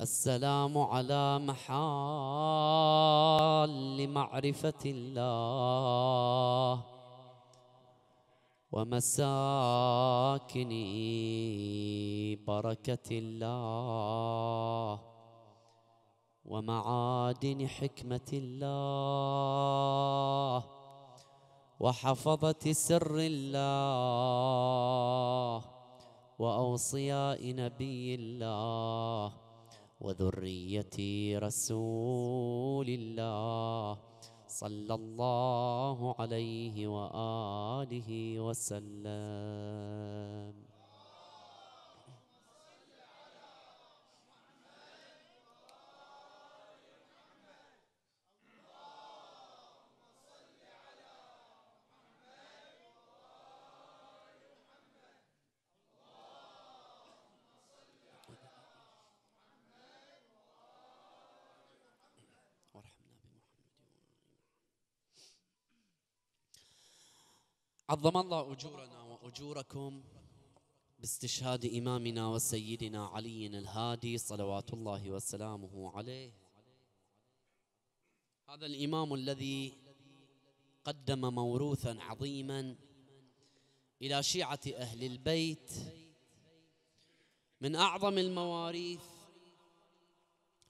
السلام على محال معرفة الله ومساكن بركة الله ومعادن حكمة الله وحفظة سر الله وأوصياء نبي الله وذرية رسول الله صلى الله عليه وآله وسلم عظم الله أجورنا وأجوركم باستشهاد إمامنا وسيدنا علي الهادي صلوات الله وسلامه عليه هذا الإمام الذي قدم موروثا عظيما إلى شيعة أهل البيت من أعظم المواريث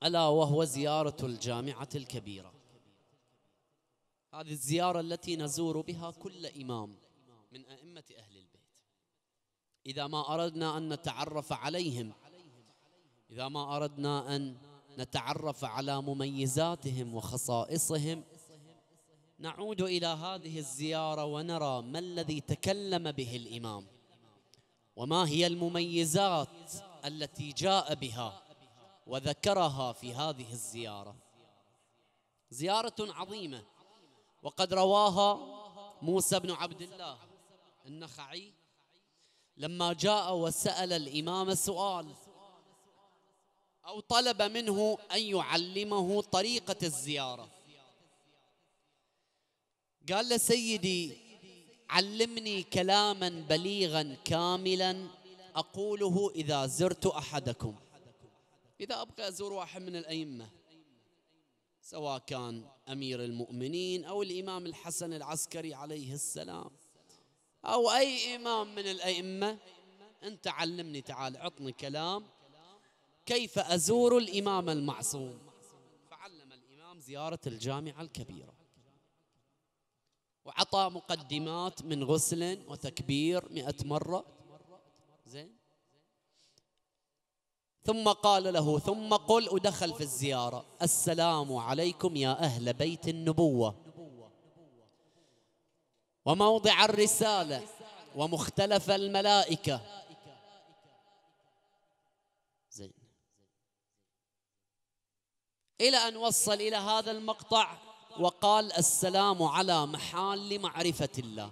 ألا وهو زيارة الجامعة الكبيرة هذه الزيارة التي نزور بها كل إمام من أئمة أهل البيت إذا ما أردنا أن نتعرف عليهم إذا ما أردنا أن نتعرف على مميزاتهم وخصائصهم نعود إلى هذه الزيارة ونرى ما الذي تكلم به الإمام وما هي المميزات التي جاء بها وذكرها في هذه الزيارة زيارة عظيمة وقد رواها موسى بن عبد الله النخعي لما جاء وسأل الإمام سؤال أو طلب منه أن يعلمه طريقة الزيارة قال له سيدي علمني كلاما بليغا كاملا أقوله إذا زرت أحدكم إذا أبغى أزور واحد من الأئمة سواء كان أمير المؤمنين أو الإمام الحسن العسكري عليه السلام أو أي إمام من الأئمة أنت علمني تعال عطني كلام كيف أزور الإمام المعصوم فعلم الإمام زيارة الجامعة الكبيرة وعطى مقدمات من غسل وتكبير مئة مرة زين ثم قال له ثم قل ودخل في الزيارة السلام عليكم يا أهل بيت النبوة وموضع الرسالة ومختلف الملائكة زين إلى أن وصل إلى هذا المقطع وقال السلام على محال معرفة الله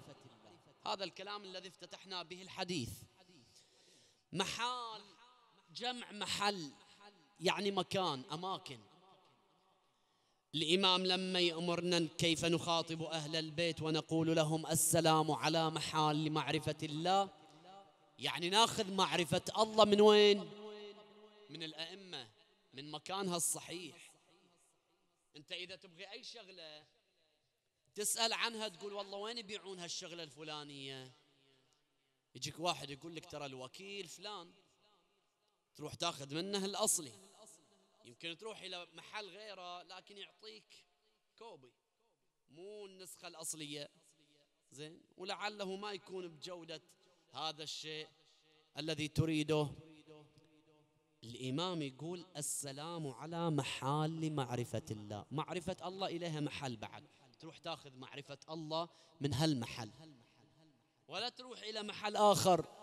هذا الكلام الذي افتتحنا به الحديث محال جمع محل يعني مكان أماكن الإمام لما يأمرنا كيف نخاطب أهل البيت ونقول لهم السلام على محال لمعرفة الله يعني ناخذ معرفة الله من وين؟ من الأئمة من مكانها الصحيح أنت إذا تبغي أي شغلة تسأل عنها تقول والله وين يبيعون هالشغلة الفلانية يجيك واحد يقول لك ترى الوكيل فلان تروح تاخذ منه الأصلي يمكن تروح إلى محل غيره لكن يعطيك كوبي مو النسخة الأصلية زين ولعله ما يكون بجودة هذا الشيء الذي تريده الإمام يقول السلام على محال معرفة الله معرفة الله إليها محل بعد تروح تاخذ معرفة الله من هالمحل ولا تروح إلى محل آخر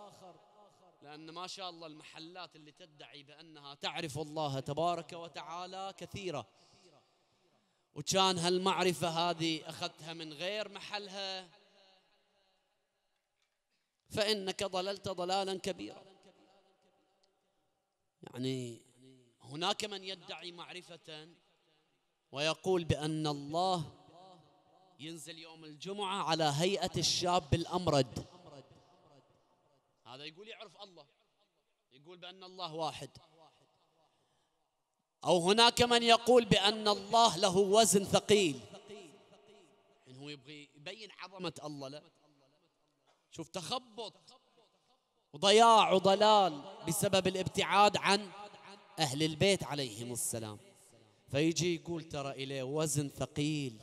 لأن ما شاء الله المحلات اللي تدعي بأنها تعرف الله تبارك وتعالى كثيرة وكان هالمعرفة هذه أخذتها من غير محلها فإنك ضللت ضلالا كبيرا يعني هناك من يدعي معرفة ويقول بأن الله ينزل يوم الجمعة على هيئة الشاب الأمرد هذا يقول يعرف الله يقول بأن الله واحد أو هناك من يقول بأن الله له وزن ثقيل إن هو يبغي يبين عظمة الله له شوف تخبط وضياع وضلال بسبب الابتعاد عن أهل البيت عليهم السلام فيجي يقول ترى إليه وزن ثقيل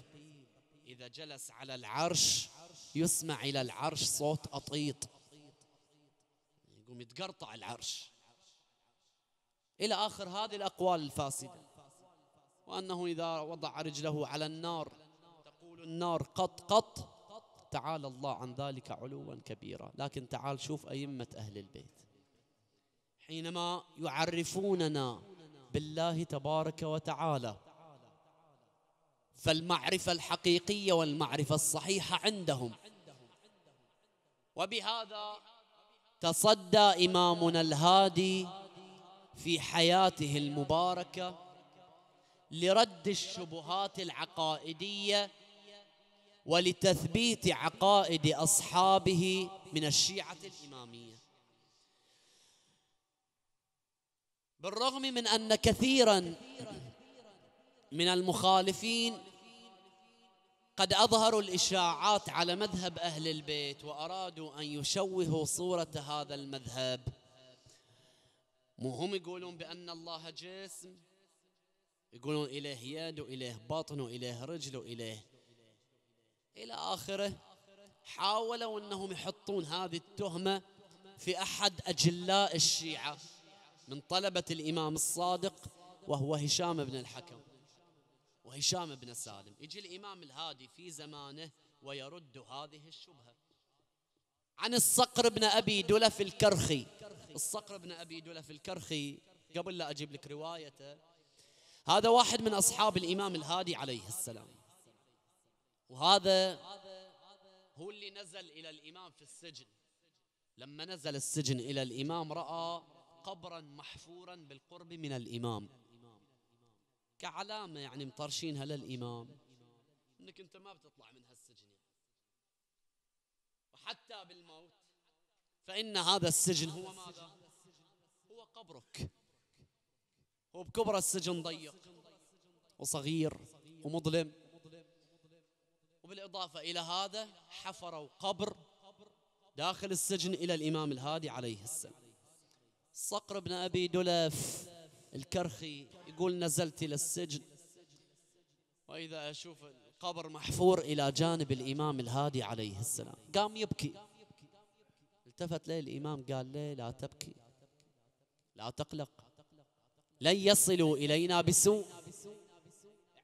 إذا جلس على العرش يسمع إلى العرش صوت أطيط متقرطع العرش إلى آخر هذه الأقوال الفاسدة وأنه إذا وضع رجله على النار تقول النار قط قط تعالى الله عن ذلك علوا كبيرا لكن تعال شوف أئمة أهل البيت حينما يعرفوننا بالله تبارك وتعالى فالمعرفة الحقيقية والمعرفة الصحيحة عندهم وبهذا تصدى إمامنا الهادي في حياته المباركة لرد الشبهات العقائدية ولتثبيت عقائد أصحابه من الشيعة الإمامية بالرغم من أن كثيرا من المخالفين قد أظهروا الإشاعات على مذهب أهل البيت وأرادوا أن يشوهوا صورة هذا المذهب مو هم يقولون بأن الله جسم يقولون إليه يد وإليه بطن وإليه رجل وإليه إلى آخره حاولوا أنهم يحطون هذه التهمة في أحد أجلاء الشيعة من طلبة الإمام الصادق وهو هشام بن الحكم وهشام بن سالم يجي الإمام الهادي في زمانه ويرد هذه الشبهة عن الصقر بن أبي دلف الكرخي الصقر بن أبي دلف الكرخي قبل لا أجيب لك روايته هذا واحد من أصحاب الإمام الهادي عليه السلام وهذا هو اللي نزل إلى الإمام في السجن لما نزل السجن إلى الإمام رأى قبرا محفورا بالقرب من الإمام كعلامة يعني مطرشينها للإمام أنك أنت ما بتطلع من هالسجن يعني. وحتى بالموت فإن هذا السجن هو ماذا؟ هو قبرك هو بكبر السجن ضيق وصغير ومظلم وبالإضافة إلى هذا حفروا قبر داخل السجن إلى الإمام الهادي عليه السلام صقر بن أبي دلف الكرخي يقول نزلت إلى السجن وإذا أشوف القبر محفور إلى جانب الإمام الهادي عليه السلام قام يبكي التفت لي الإمام قال لي لا تبكي لا تقلق لن يصلوا إلينا بسوء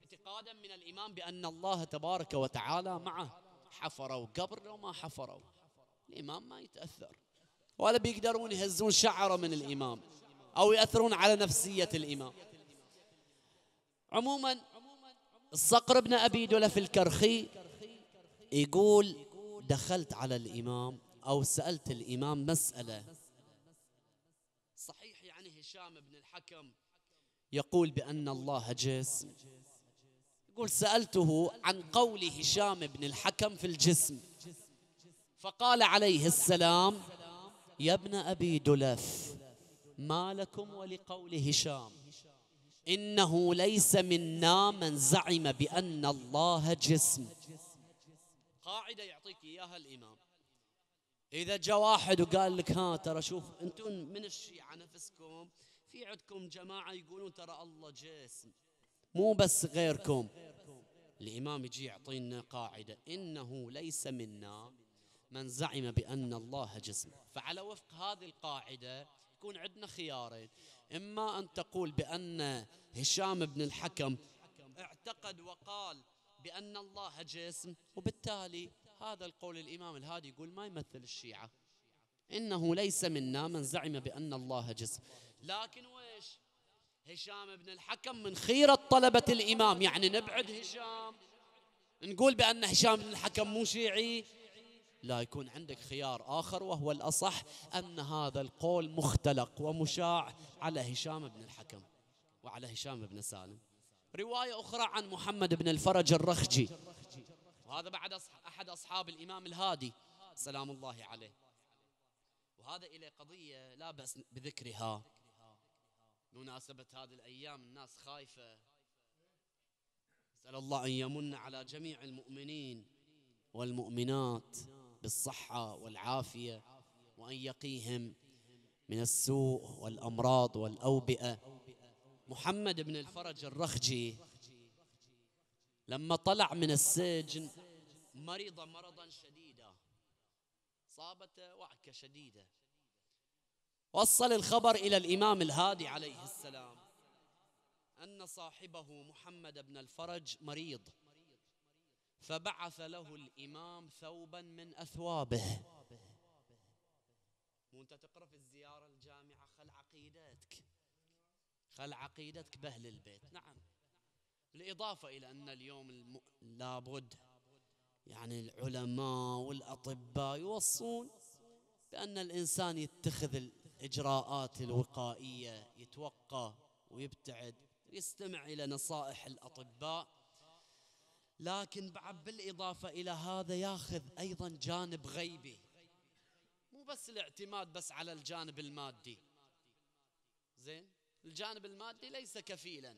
اعتقادا من الإمام بأن الله تبارك وتعالى معه حفروا قبر لو ما حفروا الإمام ما يتأثر ولا بيقدرون يهزون شعره من الإمام أو يأثرون على نفسية الإمام عموما الصقر بن أبي دلف الكرخي يقول دخلت على الإمام أو سألت الإمام مسألة صحيح يعني هشام بن الحكم يقول بأن الله جسم يقول سألته عن قول هشام بن الحكم في الجسم فقال عليه السلام يا ابن أبي دلف ما لكم ولقول هشام انه ليس منا من زعم بان الله جسم قاعده يعطيك اياها الامام اذا جاء واحد وقال لك ها ترى شوف انتم من الشيعه نفسكم في عندكم جماعه يقولون ترى الله جسم مو بس غيركم الامام يجي يعطينا قاعده انه ليس منا من زعم بان الله جسم فعلى وفق هذه القاعده يكون عندنا خيارين إما أن تقول بأن هشام بن الحكم اعتقد وقال بأن الله جسم وبالتالي هذا القول الإمام الهادي يقول ما يمثل الشيعة إنه ليس منا من زعم بأن الله جسم لكن ويش هشام بن الحكم من خيرة طلبة الإمام يعني نبعد هشام نقول بأن هشام بن الحكم مو شيعي لا يكون عندك خيار آخر وهو الأصح أن هذا القول مختلق ومشاع على هشام بن الحكم وعلى هشام بن سالم رواية أخرى عن محمد بن الفرج الرخجي وهذا بعد أحد أصحاب الإمام الهادي سلام الله عليه وهذا إلى قضية لا بأس بذكرها مناسبة هذه الأيام الناس خايفة أسأل الله أن يمن على جميع المؤمنين والمؤمنات بالصحه والعافيه وان يقيهم من السوء والامراض والاوبئه محمد بن الفرج الرخجي لما طلع من السجن مرض مرضا شديدا صابته وعكه شديده وصل الخبر الى الامام الهادي عليه السلام ان صاحبه محمد بن الفرج مريض فبعث له الإمام ثوبا من أثوابه وانت تقرأ في الزيارة الجامعة خل عقيدتك خل عقيدتك بأهل البيت نعم بالإضافة إلى أن اليوم الم... لابد يعني العلماء والأطباء يوصون بأن الإنسان يتخذ الإجراءات الوقائية يتوقى ويبتعد ويستمع إلى نصائح الأطباء لكن بعد بالإضافة إلى هذا ياخذ أيضا جانب غيبي مو بس الاعتماد بس على الجانب المادي زين الجانب المادي ليس كفيلا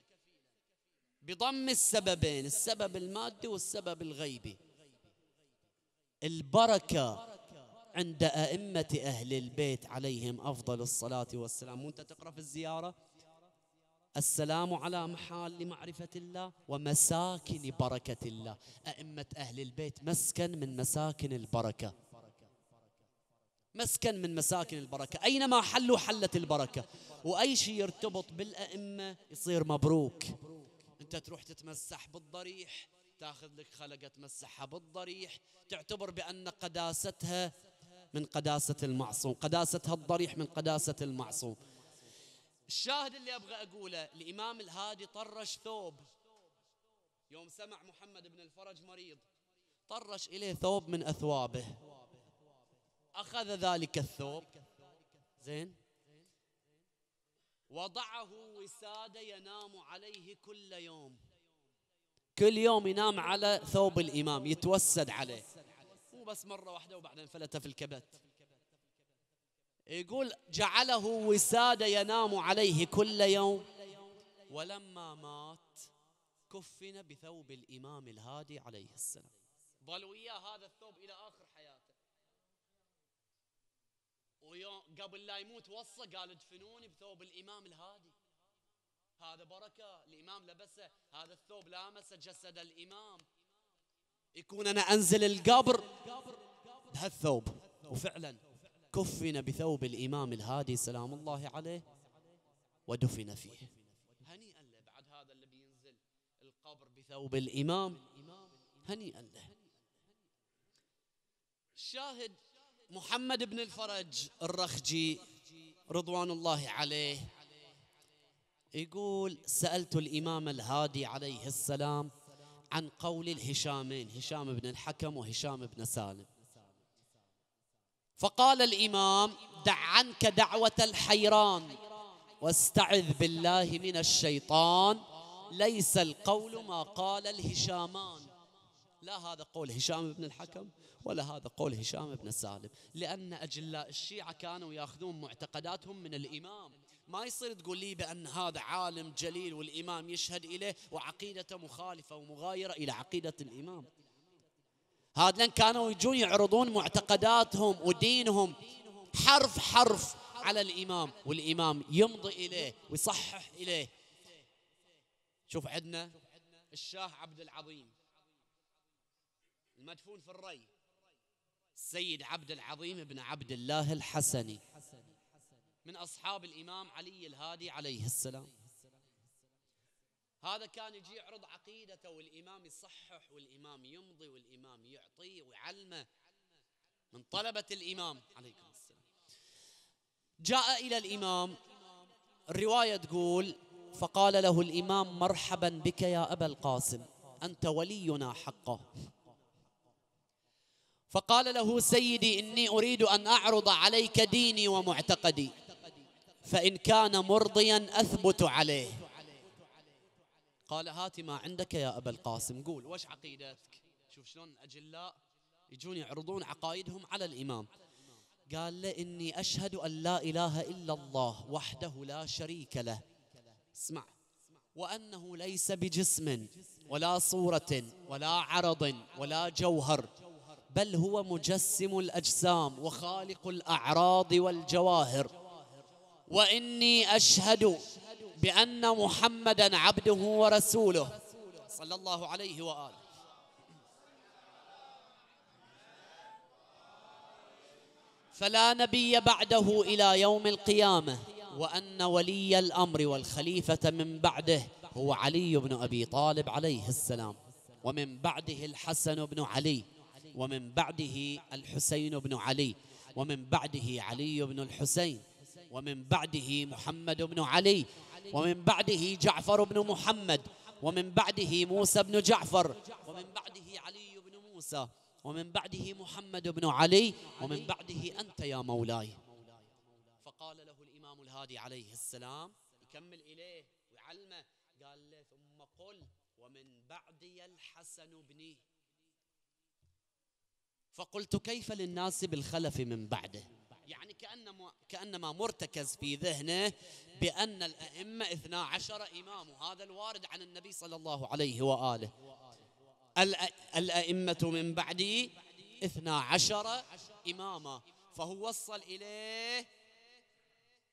بضم السببين السبب المادي والسبب الغيبي البركة عند أئمة أهل البيت عليهم أفضل الصلاة والسلام وانت تقرأ في الزيارة السلام على محال لمعرفة الله ومساكن بركة الله أئمة أهل البيت مسكن من مساكن البركة مسكن من مساكن البركة أينما حلوا حلت البركة وأي شيء يرتبط بالأئمة يصير مبروك أنت تروح تتمسح بالضريح تاخذ لك خلقة تمسحها بالضريح تعتبر بأن قداستها من قداسة المعصوم قداستها الضريح من قداسة المعصوم الشاهد اللي أبغى أقوله الإمام الهادي طرش ثوب يوم سمع محمد بن الفرج مريض طرش إليه ثوب من أثوابه أخذ ذلك الثوب زين وضعه وسادة ينام عليه كل يوم كل يوم ينام على ثوب الإمام يتوسد عليه مو بس مرة واحدة وبعدين فلته في الكبت يقول جعله وسادة ينام عليه كل يوم ولما مات كفن بثوب الإمام الهادي عليه السلام ظلوا إياه هذا الثوب إلى آخر حياته ويوم قبل لا يموت وصى قال ادفنوني بثوب الإمام الهادي هذا بركة الإمام لبسه هذا الثوب لامس جسد الإمام يكون أنا أنزل القبر بهالثوب وفعلا كفن بثوب الإمام الهادي سلام الله عليه ودفن فيه هنيئا له بعد هذا اللي بينزل القبر بثوب الإمام هنيئا له الشاهد محمد بن الفرج الرخجي رضوان الله عليه يقول سألت الإمام الهادي عليه السلام عن قول الهشامين هشام بن الحكم وهشام بن سالم فقال الإمام دع عنك دعوة الحيران واستعذ بالله من الشيطان ليس القول ما قال الهشامان لا هذا قول هشام بن الحكم ولا هذا قول هشام بن سالم لأن أجلاء الشيعة كانوا يأخذون معتقداتهم من الإمام ما يصير تقول لي بأن هذا عالم جليل والإمام يشهد إليه وعقيدته مخالفة ومغايرة إلى عقيدة الإمام هذين كانوا يجون يعرضون معتقداتهم ودينهم حرف حرف على الإمام والإمام يمضي إليه ويصحح إليه شوف عندنا الشاه عبد العظيم المدفون في الري السيد عبد العظيم بن عبد الله الحسني من أصحاب الإمام علي الهادي عليه السلام هذا كان يجي يعرض عقيدته والإمام يصحح والإمام يمضي والإمام يعطي ويعلمه من طلبة الإمام عليكم السلام جاء إلى الإمام الرواية تقول فقال له الإمام مرحبا بك يا أبا القاسم أنت ولينا حقه فقال له سيدي إني أريد أن أعرض عليك ديني ومعتقدي فإن كان مرضيا أثبت عليه قال هات ما عندك يا أبا القاسم قول وش عقيدتك شوف شلون أجلاء يجون يعرضون عقائدهم على الإمام قال له إني أشهد أن لا إله إلا الله وحده لا شريك له اسمع وأنه ليس بجسم ولا صورة ولا عرض ولا جوهر بل هو مجسم الأجسام وخالق الأعراض والجواهر وإني أشهد بأن محمدا عبده ورسوله صلى الله عليه وآله فلا نبي بعده إلى يوم القيامة وأن ولي الأمر والخليفة من بعده هو علي بن أبي طالب عليه السلام ومن بعده الحسن بن علي ومن بعده الحسين بن علي ومن بعده علي بن الحسين ومن بعده محمد بن علي ومن بعده جعفر بن محمد ومن بعده موسى بن جعفر ومن بعده علي بن موسى ومن بعده محمد بن علي ومن بعده أنت يا مولاي فقال له الإمام الهادي عليه السلام يكمل إليه ويعلمه قال له ثم قل ومن بعدي الحسن بني فقلت كيف للناس بالخلف من بعده يعني كأنما, كأنما مرتكز في ذهنه بأن الأئمة اثنا عشر إمام وهذا الوارد عن النبي صلى الله عليه وآله الأئمة من بعدي اثنا عشر إماما فهو وصل إليه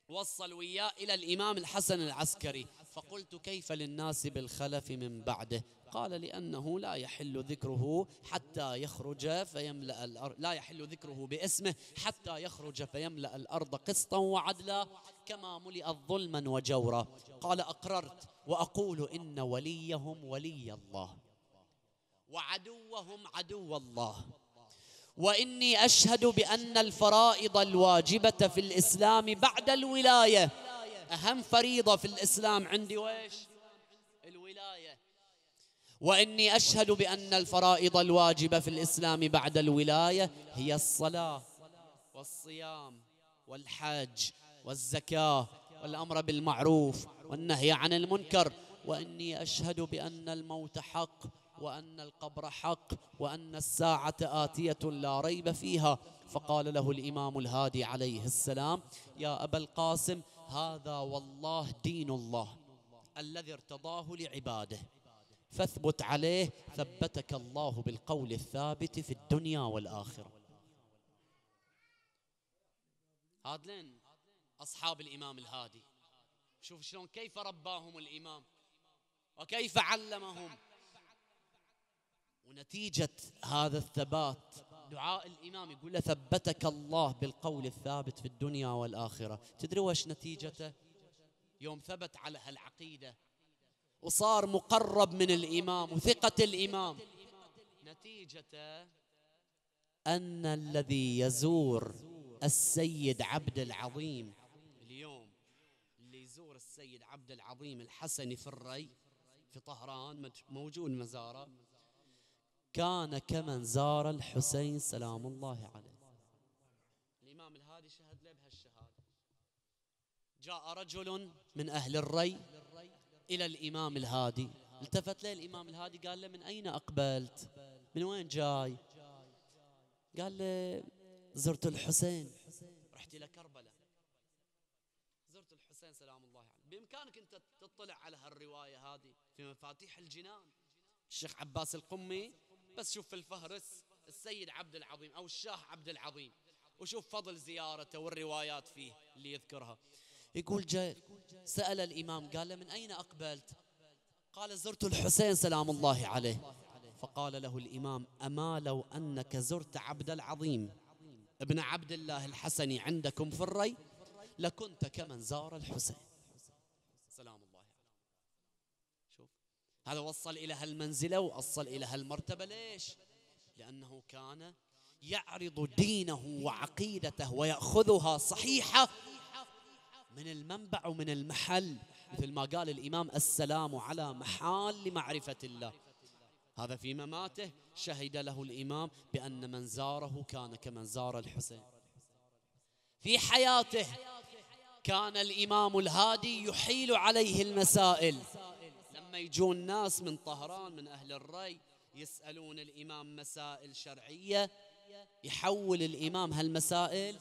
وصل وياه إلى الإمام الحسن العسكري فقلت كيف للناس بالخلف من بعده قال لأنه لا يحل ذكره حتى يخرج فيملأ الأرض لا يحل ذكره باسمه حتى يخرج فيملأ الأرض قسطا وعدلا كما ملئت ظلما وجورا قال أقررت وأقول إن وليهم ولي الله وعدوهم عدو الله واني اشهد بان الفرائض الواجبه في الاسلام بعد الولايه اهم فريضه في الاسلام عندي ويش واني اشهد بان الفرائض الواجبه في الاسلام بعد الولايه هي الصلاه والصيام والحج والزكاه والامر بالمعروف والنهي عن المنكر واني اشهد بان الموت حق وان القبر حق وان الساعه اتيه لا ريب فيها فقال له الامام الهادي عليه السلام يا ابا القاسم هذا والله دين الله الذي ارتضاه لعباده فاثبت عليه ثبتك الله بالقول الثابت في الدنيا والآخرة هادلين أصحاب الإمام الهادي شوف شلون كيف رباهم الإمام وكيف علمهم ونتيجة هذا الثبات دعاء الإمام يقول له ثبتك الله بالقول الثابت في الدنيا والآخرة تدري وش نتيجته يوم ثبت على هالعقيدة وصار مقرب من الإمام وثقة الإمام نتيجة أن الذي يزور السيد عبد العظيم اليوم اللي يزور السيد عبد العظيم الحسني في الري في طهران موجود مزاره كان كمن زار الحسين سلام الله عليه الإمام الهادي شهد له بهالشهادة جاء رجل من أهل الري إلى الإمام الهادي التفت له الإمام الهادي قال له من أين أقبلت من وين جاي قال له زرت الحسين رحت إلى كربلاء زرت الحسين سلام الله عليه بإمكانك أنت تطلع على هالرواية هذه في مفاتيح الجنان الشيخ عباس القمي بس شوف الفهرس السيد عبد العظيم أو الشاه عبد العظيم وشوف فضل زيارته والروايات فيه اللي يذكرها يقول جاء سأل الإمام قال له من أين أقبلت قال زرت الحسين سلام الله عليه فقال له الإمام أما لو أنك زرت عبد العظيم ابن عبد الله الحسني عندكم في الري لكنت كمن زار الحسين سلام الله شوف هذا وصل إلى هالمنزلة وأصل إلى هالمرتبة ليش لأنه كان يعرض دينه وعقيدته ويأخذها صحيحة من المنبع ومن المحل مثل ما قال الإمام السلام على محال لمعرفة الله هذا في مماته شهد له الإمام بأن من زاره كان كمن زار الحسين في حياته كان الإمام الهادي يحيل عليه المسائل لما يجون ناس من طهران من أهل الري يسألون الإمام مسائل شرعية يحول الإمام هالمسائل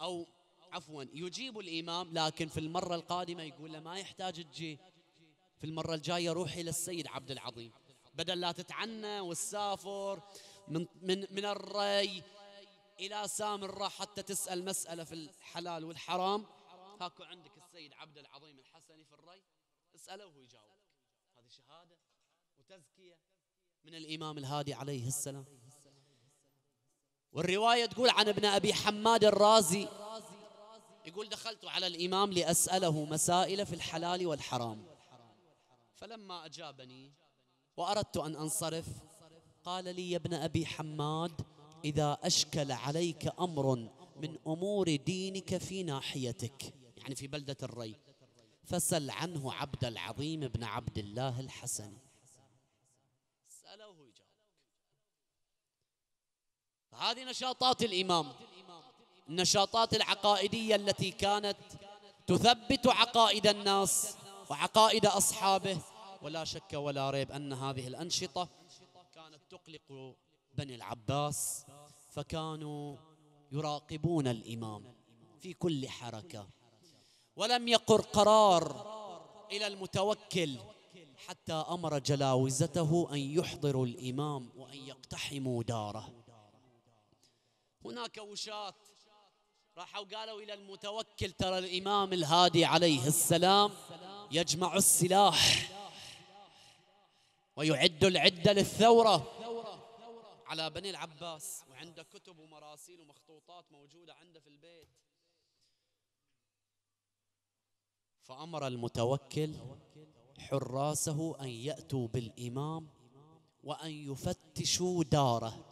أو عفوا يجيب الإمام لكن في المرة القادمة يقول له ما يحتاج تجي في المرة الجاية روحي للسيد عبد العظيم بدل لا تتعنى وتسافر من, من, من الري إلى سامراء حتى تسأل مسألة في الحلال والحرام هاكو عندك السيد عبد العظيم الحسني في الري اسأله وهو يجاوبك هذه شهادة وتزكية من الإمام الهادي عليه السلام والرواية تقول عن ابن أبي حماد الرازي يقول دخلت على الإمام لأسأله مسائل في الحلال والحرام فلما أجابني وأردت أن أنصرف قال لي يا ابن أبي حماد إذا أشكل عليك أمر من أمور دينك في ناحيتك يعني في بلدة الري فسل عنه عبد العظيم ابن عبد الله الحسن سأله يجاوبك هذه نشاطات الإمام النشاطات العقائدية التي كانت تثبت عقائد الناس وعقائد أصحابه ولا شك ولا ريب أن هذه الأنشطة كانت تقلق بني العباس فكانوا يراقبون الإمام في كل حركة ولم يقر قرار إلى المتوكل حتى أمر جلاوزته أن يحضروا الإمام وأن يقتحموا داره هناك وشاة راحوا قالوا إلى المتوكل ترى الإمام الهادي عليه السلام يجمع السلاح ويعد العدة للثورة على بني العباس وعنده كتب ومراسيل ومخطوطات موجودة عنده في البيت فأمر المتوكل حراسه أن يأتوا بالإمام وأن يفتشوا داره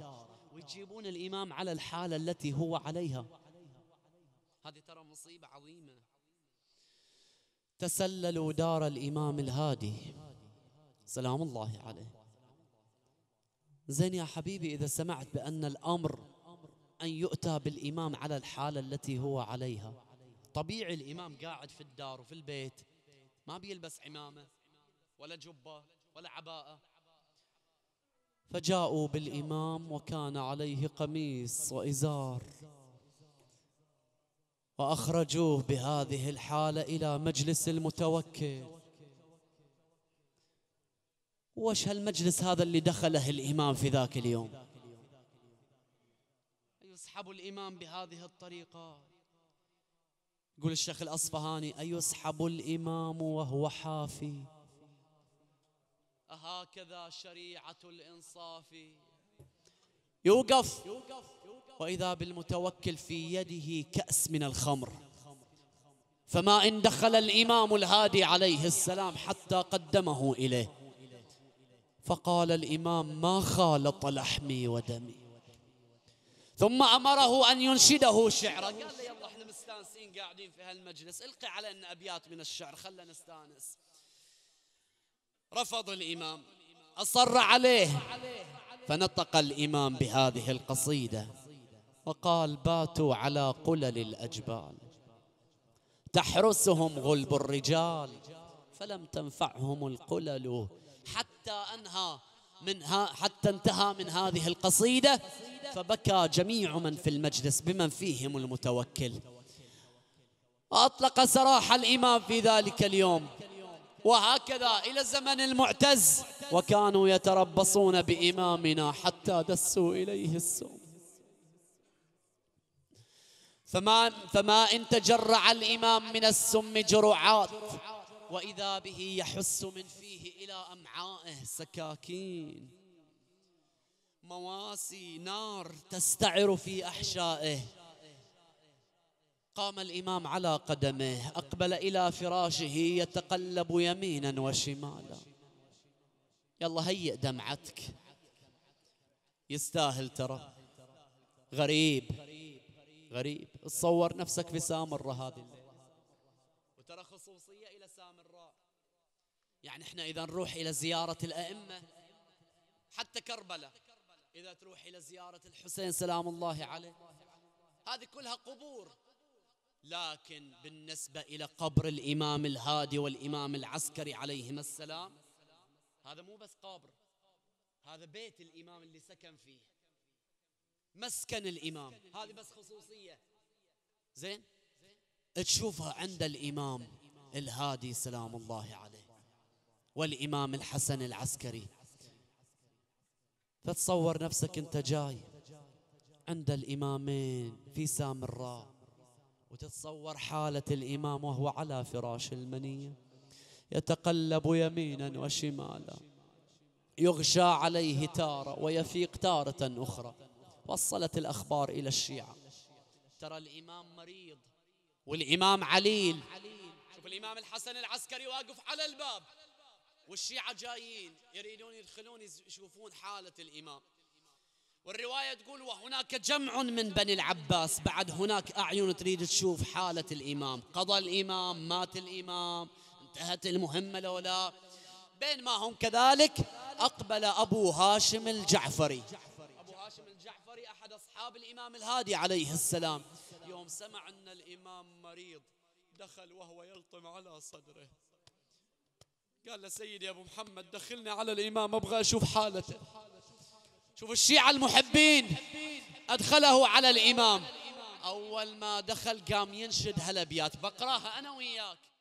ويجيبون الإمام على الحالة التي هو عليها هذه ترى مصيبة عظيمة تسللوا دار الإمام الهادي سلام الله عليه زين يا حبيبي إذا سمعت بأن الأمر أن يؤتى بالإمام على الحالة التي هو عليها طبيعي الإمام قاعد في الدار وفي البيت ما بيلبس عمامة ولا جبة ولا عباءة فجاءوا بالإمام وكان عليه قميص وإزار وأخرجوه بهذه الحالة إلى مجلس المتوكل وش هالمجلس هذا اللي دخله الإمام في ذاك اليوم يسحب الإمام بهذه الطريقة يقول الشيخ الأصفهاني أيسحب الإمام وهو حافي أهكذا شريعة الإنصاف يوقف وإذا بالمتوكل في يده كأس من الخمر فما إن دخل الإمام الهادي عليه السلام حتى قدمه إليه فقال الإمام ما خالط لحمي ودمي ثم أمره أن ينشده شعرا قال له يلا احنا مستانسين قاعدين في هالمجلس القي علينا أبيات من الشعر خلنا نستانس رفض الإمام أصر عليه فنطق الإمام بهذه القصيدة فقال باتوا على قلل الأجبال تحرسهم غلب الرجال فلم تنفعهم القلل حتى أنهى من ها حتى انتهى من هذه القصيدة فبكى جميع من في المجلس بمن فيهم المتوكل أطلق سراح الإمام في ذلك اليوم وهكذا إلى زمن المعتز وكانوا يتربصون بإمامنا حتى دسوا إليه السوم فما, فما إن تجرع الإمام من السم جرعات وإذا به يحس من فيه إلى أمعائه سكاكين مواسي نار تستعر في أحشائه قام الإمام على قدمه أقبل إلى فراشه يتقلب يمينا وشمالا يلا هيئ دمعتك يستاهل ترى غريب غريب تصور نفسك في سامرة هذه الليلة وترى خصوصية إلى سامراء يعني احنا إذا نروح إلى زيارة الأئمة حتى كربلاء إذا تروح إلى زيارة الحسين سلام الله عليه هذه كلها قبور لكن بالنسبة إلى قبر الإمام الهادي والإمام العسكري عليهما السلام هذا مو بس قبر هذا بيت الإمام اللي سكن فيه مسكن الإمام هذه بس خصوصية زين تشوفها عند الإمام الهادي سلام الله عليه والإمام الحسن العسكري فتصور نفسك أنت جاي عند الإمامين في سامراء وتتصور حالة الإمام وهو على فراش المنية يتقلب يمينا وشمالا يغشى عليه تارة ويفيق تارة أخرى وصلت الأخبار إلى الشيعة ترى الإمام مريض والإمام عليل شوف الإمام الحسن العسكري واقف على الباب والشيعة جايين يريدون يدخلون يشوفون حالة الإمام والرواية تقول وهناك جمع من بني العباس بعد هناك أعين تريد تشوف حالة الإمام قضى الإمام مات الإمام انتهت المهمة لولا بينما هم كذلك أقبل أبو هاشم الجعفري أصحاب الإمام الهادي عليه السلام يوم سمع أن الإمام مريض دخل وهو يلطم على صدره قال له سيدي أبو محمد دخلني على الإمام أبغى أشوف حالته شوف الشيعة المحبين أدخله على الإمام أول ما دخل قام ينشد هالأبيات بقراها أنا وياك